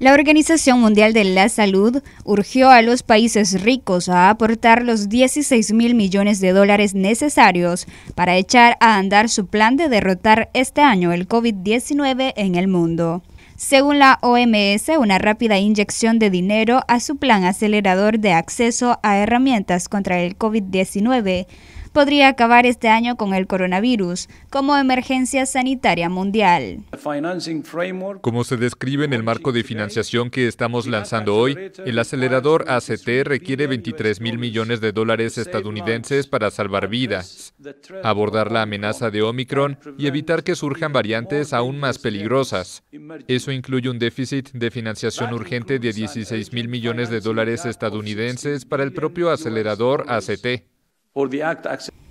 La Organización Mundial de la Salud urgió a los países ricos a aportar los 16 mil millones de dólares necesarios para echar a andar su plan de derrotar este año el COVID-19 en el mundo. Según la OMS, una rápida inyección de dinero a su plan acelerador de acceso a herramientas contra el COVID-19 podría acabar este año con el coronavirus como emergencia sanitaria mundial. Como se describe en el marco de financiación que estamos lanzando hoy, el acelerador ACT requiere 23 mil millones de dólares estadounidenses para salvar vidas, abordar la amenaza de Omicron y evitar que surjan variantes aún más peligrosas. Eso incluye un déficit de financiación urgente de 16 mil millones de dólares estadounidenses para el propio acelerador ACT.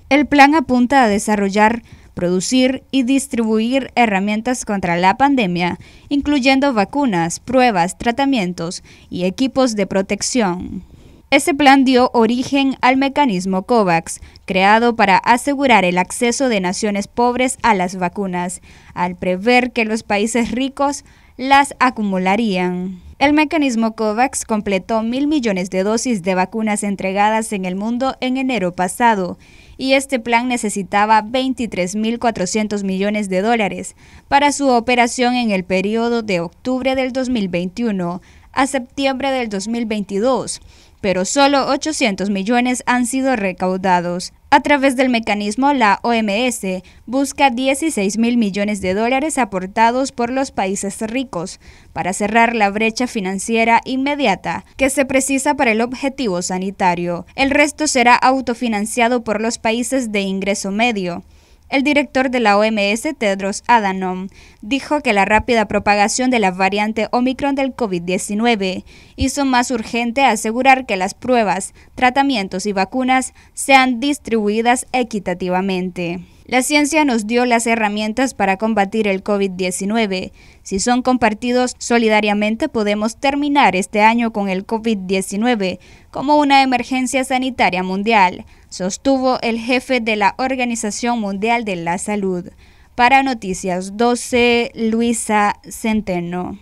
El plan apunta a desarrollar producir y distribuir herramientas contra la pandemia, incluyendo vacunas, pruebas, tratamientos y equipos de protección. Este plan dio origen al mecanismo COVAX, creado para asegurar el acceso de naciones pobres a las vacunas, al prever que los países ricos las acumularían. El mecanismo COVAX completó mil millones de dosis de vacunas entregadas en el mundo en enero pasado y este plan necesitaba 23.400 millones de dólares para su operación en el periodo de octubre del 2021 a septiembre del 2022 pero solo 800 millones han sido recaudados. A través del mecanismo, la OMS busca 16 mil millones de dólares aportados por los países ricos para cerrar la brecha financiera inmediata que se precisa para el objetivo sanitario. El resto será autofinanciado por los países de ingreso medio. El director de la OMS, Tedros Adhanom, dijo que la rápida propagación de la variante Omicron del COVID-19 hizo más urgente asegurar que las pruebas, tratamientos y vacunas sean distribuidas equitativamente. La ciencia nos dio las herramientas para combatir el COVID-19. Si son compartidos solidariamente, podemos terminar este año con el COVID-19 como una emergencia sanitaria mundial, sostuvo el jefe de la Organización Mundial de la Salud. Para Noticias 12, Luisa Centeno.